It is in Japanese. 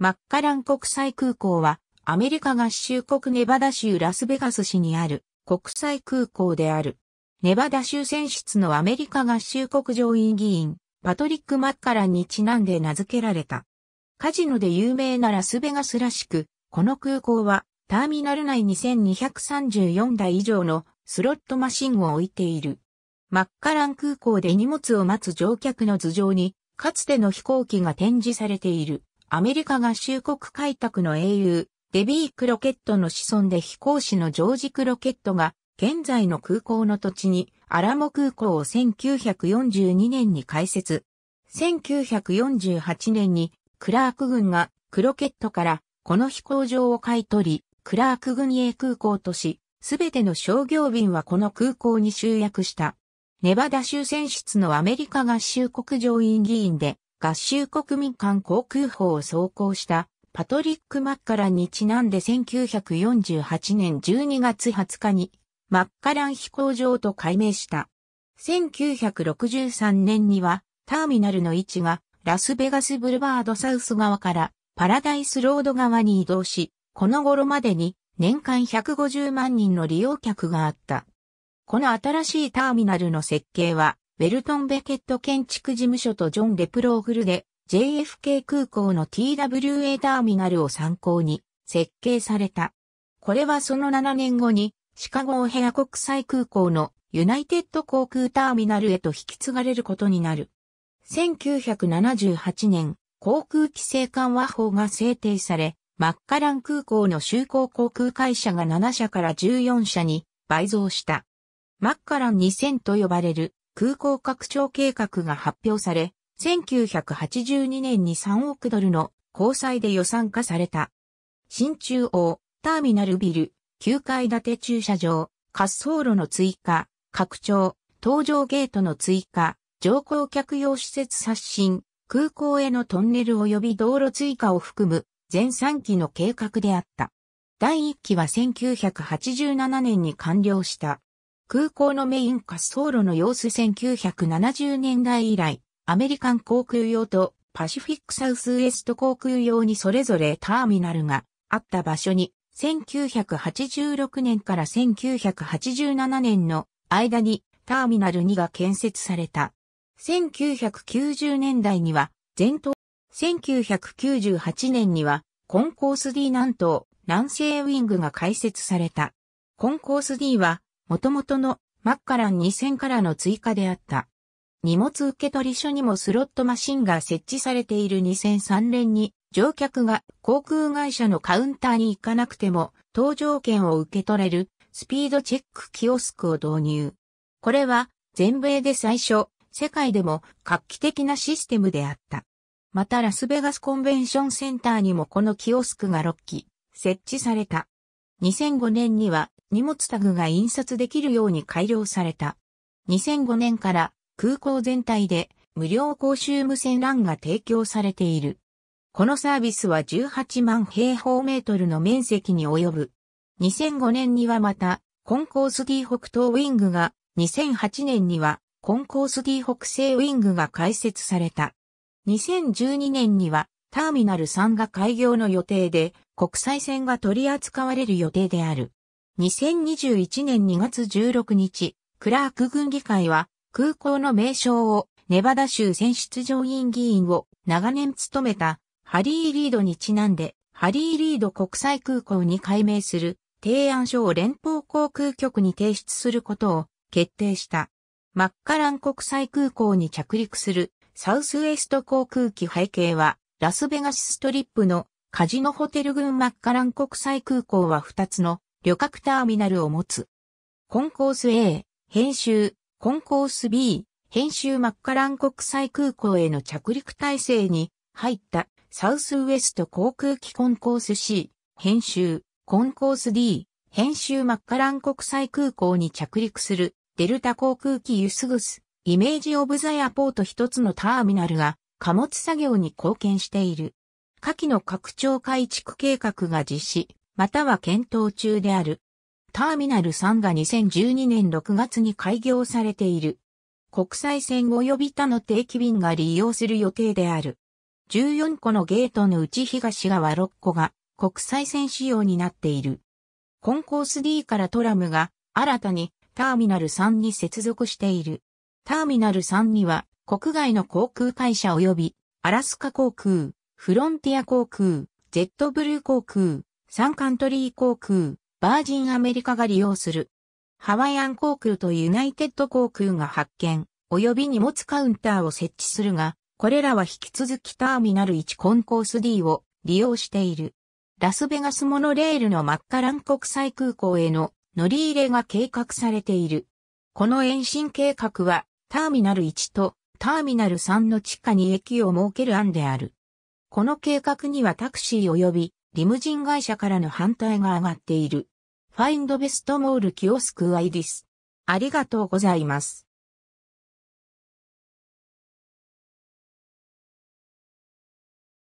マッカラン国際空港は、アメリカ合衆国ネバダ州ラスベガス市にある国際空港である。ネバダ州選出のアメリカ合衆国上院議員、パトリック・マッカランにちなんで名付けられた。カジノで有名なラスベガスらしく、この空港はターミナル内に2 3 4台以上のスロットマシンを置いている。マッカラン空港で荷物を待つ乗客の頭上に、かつての飛行機が展示されている。アメリカ合衆国開拓の英雄、デビークロケットの子孫で飛行士のジョージ・クロケットが、現在の空港の土地に、アラモ空港を1942年に開設。1948年に、クラーク軍がクロケットからこの飛行場を買い取り、クラーク軍営空港とし、すべての商業便はこの空港に集約した。ネバダ州選出のアメリカ合衆国上院議員で、合衆国民間航空法を走行したパトリック・マッカランにちなんで1948年12月20日にマッカラン飛行場と改名した。1963年にはターミナルの位置がラスベガスブルバードサウス側からパラダイスロード側に移動し、この頃までに年間150万人の利用客があった。この新しいターミナルの設計はウェルトン・ベケット建築事務所とジョン・レプローグルで JFK 空港の TWA ターミナルを参考に設計された。これはその7年後にシカゴ・オヘア国際空港のユナイテッド航空ターミナルへと引き継がれることになる。1978年、航空規制緩和法が制定され、マッカラン空港の就航航空会社が7社から14社に倍増した。マッカラン2000と呼ばれる空港拡張計画が発表され、1982年に3億ドルの交際で予算化された。新中央、ターミナルビル、9階建て駐車場、滑走路の追加、拡張、搭乗ゲートの追加、乗降客用施設刷新、空港へのトンネル及び道路追加を含む全3期の計画であった。第1期は1987年に完了した。空港のメイン滑走路の様子1970年代以来、アメリカン航空用とパシフィックサウスウエスト航空用にそれぞれターミナルがあった場所に、1986年から1987年の間にターミナル2が建設された。1990年代には全島、1998年にはコンコース D 南東、南西ウィングが開設された。コンコース D は元々のマッカラン2000からの追加であった。荷物受取所にもスロットマシンが設置されている2003年に乗客が航空会社のカウンターに行かなくても搭乗券を受け取れるスピードチェックキオスクを導入。これは全米で最初、世界でも画期的なシステムであった。またラスベガスコンベンションセンターにもこのキオスクが6機設置された。2005年には荷物タグが印刷できるように改良された。2005年から空港全体で無料公衆無線 LAN が提供されている。このサービスは18万平方メートルの面積に及ぶ。2005年にはまた、コンコース D 北東ウィングが、2008年には、コンコース D 北西ウィングが開設された。2012年には、ターミナル3が開業の予定で、国際線が取り扱われる予定である。2021年2月16日、クラーク軍議会は空港の名称をネバダ州選出上院議員を長年務めたハリー・リードにちなんでハリー・リード国際空港に改名する提案書を連邦航空局に提出することを決定した。マッカラン国際空港に着陸するサウスウェスト航空機背景はラスベガスストリップのカジノホテル群マッカラン国際空港は2つの旅客ターミナルを持つ。コンコース A、編集、コンコース B、編集マッカラン国際空港への着陸体制に入ったサウスウエスト航空機コンコース C、編集、コンコース D、編集マッカラン国際空港に着陸するデルタ航空機ユスグス、イメージオブザエアポート一つのターミナルが貨物作業に貢献している。下記の拡張改築計画が実施、または検討中である。ターミナル3が2012年6月に開業されている。国際線及び他の定期便が利用する予定である。14個のゲートのうち東側6個が国際線仕様になっている。コンコース D からトラムが新たにターミナル3に接続している。ターミナル3には国外の航空会社及びアラスカ航空、フロンティア航空、ジェットブルー航空、サンカントリー航空、バージンアメリカが利用する。ハワイアン航空とユナイテッド航空が発見、及び荷物カウンターを設置するが、これらは引き続きターミナル1コンコース D を利用している。ラスベガスモノレールのマッカラン国際空港への乗り入れが計画されている。この延伸計画は、ターミナル1とターミナル3の地下に駅を設ける案である。この計画にはタクシー及びリムジン会社からの反対が上がっている。ファインドベストモールキオスクアイリス。ありがとうございます。